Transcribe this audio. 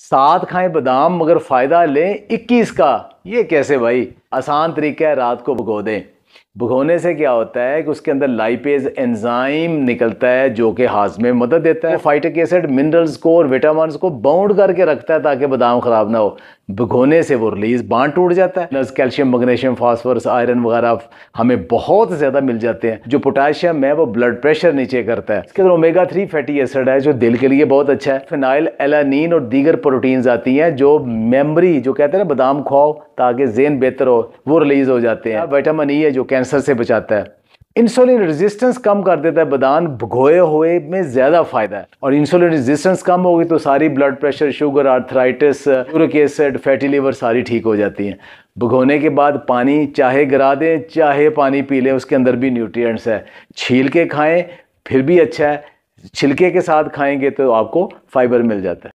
साथ खाएं बादाम मगर फ़ायदा लें इक्कीस का ये कैसे भाई आसान तरीका है रात को भगो दें भगोने से क्या होता है कि उसके अंदर लाइपेज एंजाइम निकलता है जो कि हाथ में मदद देता है फाइटिक एसिड मिनरल्स को और विटामिन को बाउंड करके रखता है ताकि बादाम ख़राब ना हो भिगोने से वो रिलीज बांध टूट जाता है कैल्शियम मैग्नीशियम फास्फोरस आयरन वगैरह हमें बहुत ज़्यादा मिल जाते हैं जो पोटाशियम है वो ब्लड प्रेशर नीचे करता है इसके अंदर ओमेगा थ्री फैटी एसिड है जो दिल के लिए बहुत अच्छा है फिनाइल एलानीन और दीगर प्रोटीन्स आती हैं जो मेमरी जो कहते हैं ना बादाम खाओ ताकि जेन बेहतर हो वो रिलीज़ हो जाते हैं विटामिन ई e है जो कैंसर से बचाता है इंसुलिन रेजिस्टेंस कम कर देता है बदान भगोए हुए में ज़्यादा फ़ायदा है और इंसुलिन रेजिस्टेंस कम होगी तो सारी blood pressure sugar arthritis uric acid fatty liver सारी ठीक हो जाती हैं भगोने के बाद पानी चाहे गिरा दें चाहे पानी पी लें उसके अंदर भी न्यूट्रिएंट्स है छील के खाएं फिर भी अच्छा है छिलके के साथ खाएंगे तो आपको फाइबर मिल जाता है